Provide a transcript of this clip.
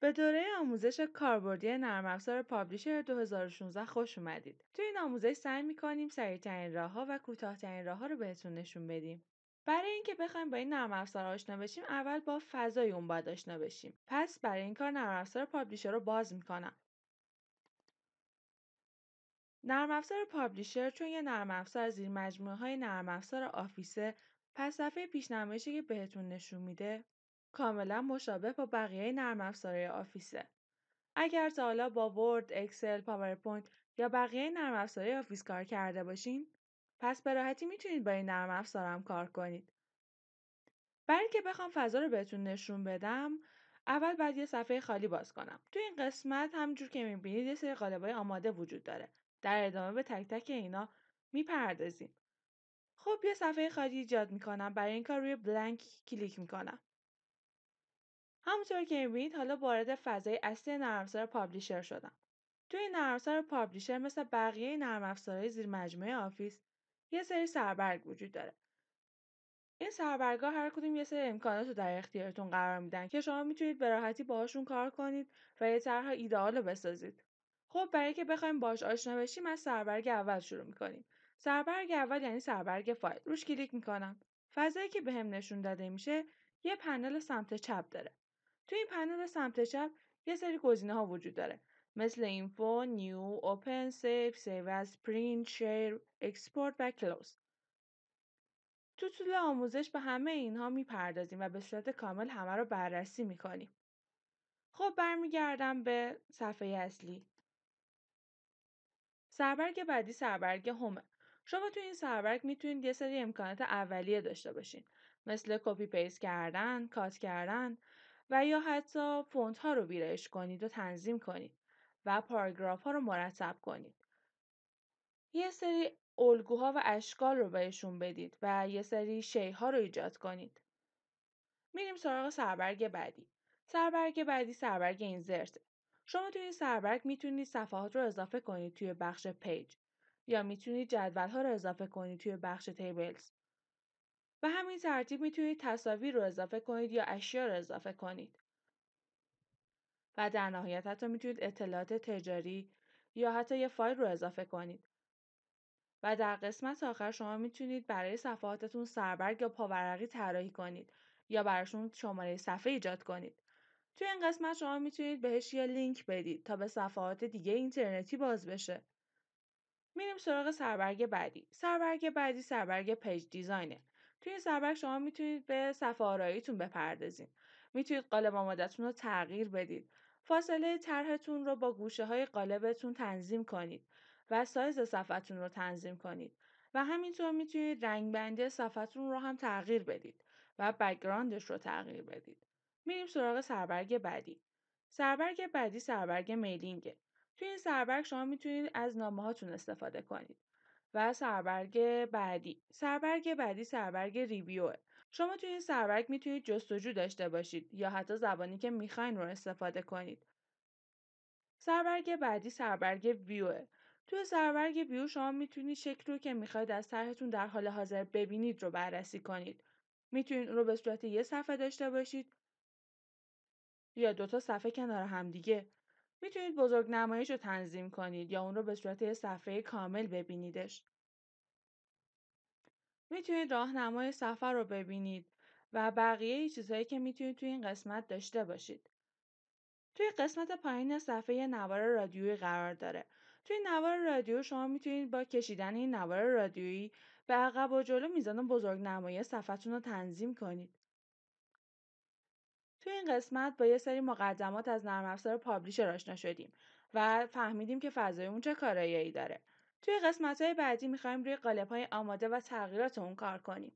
به دوره آموزش کاربردی نرم افزار پابلیشر 2016 خوش اومدید. توی این آموزش سعی میکنیم سریعترین راهها و کوتاهترین راهها رو بهتون نشون بدیم. برای اینکه بخوایم با این نرم افزار آشنا بشیم اول با فضای اون باید آشنا بشیم. پس برای این کار نرم افزار پابلیشر رو باز میکنم. نرم افزار پابلیشر چون یه نرم افزار زیر مجموعه های نرم افزار آفیسه پس صفحه پیشنمایشی که بهتون نشون میده کاملا مشابه با بقیه نرم افزارهای آفیسه. اگر تا حالا با ورد، اکسل، پاورپوینت یا بقیه نرم افزارهای آفیس کار کرده باشین، پس به راحتی میتونید با این نرم افزارم کار کنید. برای اینکه بخوام فضا رو بهتون نشون بدم، اول باید یه صفحه خالی باز کنم. تو این قسمت همینجور که میبینید یه سری قالبای آماده وجود داره. در ادامه به تک تک اینا میپردازیم. خب یه صفحه خالی ایجاد میکنم. برای این کار روی بلنک کلیک میکنم. همونطور که میبینید حالا وارد فضای اصلی نرم‌افزار پابلیشر شدم توی نرم‌افزار پابلیشر مثل بقیه نرم افزارهای زیر مجموعه آفیس یه سری سربرگ وجود داره این سربرگا هر کدوم یه سری امکانات رو در اختیارتون قرار میدن که شما میتونید به راحتی باهاشون کار کنید و یه طرح ایدئال رو بسازید خب برای که بخوایم باش آشنا بشیم از سربرگ اول شروع میکنیم سربرگ اول یعنی سربرگ فایل روش کلیک میکنم فضایی که بهم نشون داده میشه یه پنل سمت چپ داره توی این پنل سمت چپ یه سری گزینه ها وجود داره مثل اینفو، نیو، اوپن، سیف، سیو از، پرینت، شیر، اکسپورت و کلوز. تو طول آموزش به همه اینها میپردازیم و به صورت کامل همه رو بررسی میکنیم. خب برمیگردم به صفحه اصلی. سربرگ بعدی سربرگ همه. شما توی این سربرگ میتونید یه سری امکانات اولیه داشته باشین مثل کپی پیس کردن، کات کردن، و یا حتی فونت ها رو ویرایش کنید و تنظیم کنید و پاراگراف ها رو مرتب کنید. یه سری الگوها و اشکال رو بهشون بدید و یه سری شی ها رو ایجاد کنید. میریم سراغ سربرگ بعدی. سربرگ بعدی سربرگ اینزرت. شما توی این سربرگ میتونید صفحات رو اضافه کنید توی بخش پیج یا میتونید جدول ها رو اضافه کنید توی بخش تیبلز. به همین ترتیب میتونید تصاویر رو اضافه کنید یا اشیا رو اضافه کنید. و در نهایت حتی میتونید اطلاعات تجاری یا حتی یه فایل رو اضافه کنید. و در قسمت آخر شما میتونید برای صفحاتتون سربرگ یا پاورقی طراحی کنید یا براشون شماره صفحه ایجاد کنید. توی این قسمت شما میتونید بهش یه لینک بدید تا به صفحات دیگه اینترنتی باز بشه. میریم سراغ سربرگ بعدی. سربرگ بعدی سربرگ پیج دیزاینه. توی این سبک شما میتونید به صفحه آراییتون بپردازید میتونید قالب آمادتون رو تغییر بدید فاصله طرحتون رو با گوشه های قالبتون تنظیم کنید و سایز صفحتون رو تنظیم کنید و همینطور میتونید رنگبندی صفحتون رو هم تغییر بدید و بکگراندش رو تغییر بدید میریم سراغ سربرگ بعدی سربرگ بعدی سربرگ میلینگه توی این سربرگ شما میتونید از نامه هاتون استفاده کنید و سربرگ بعدی سربرگ بعدی سربرگ ریویوه شما توی این سربرگ میتونید جستجو داشته باشید یا حتی زبانی که میخواین رو استفاده کنید سربرگ بعدی سربرگ ویوه توی سربرگ ویو شما میتونید شکل رو که میخواید از طرحتون در حال حاضر ببینید رو بررسی کنید میتونید رو به صورت یه صفحه داشته باشید یا دوتا صفحه کنار هم دیگه میتونید بزرگ نمایش رو تنظیم کنید یا اون رو به صورت صفحه کامل ببینیدش. میتونید راهنمای سفر رو ببینید و بقیه چیزهایی که میتونید توی این قسمت داشته باشید. توی قسمت پایین صفحه نوار رادیویی قرار داره. توی نوار رادیو شما میتونید با کشیدن این نوار رادیویی به عقب و جلو میزان بزرگ نمایی صفحتون رو تنظیم کنید. توی این قسمت با یه سری مقدمات از نرم افزار پابلیشر آشنا شدیم و فهمیدیم که فضای اون چه کارایی داره. توی قسمت های بعدی میخوایم روی قالب های آماده و تغییرات اون کار کنیم.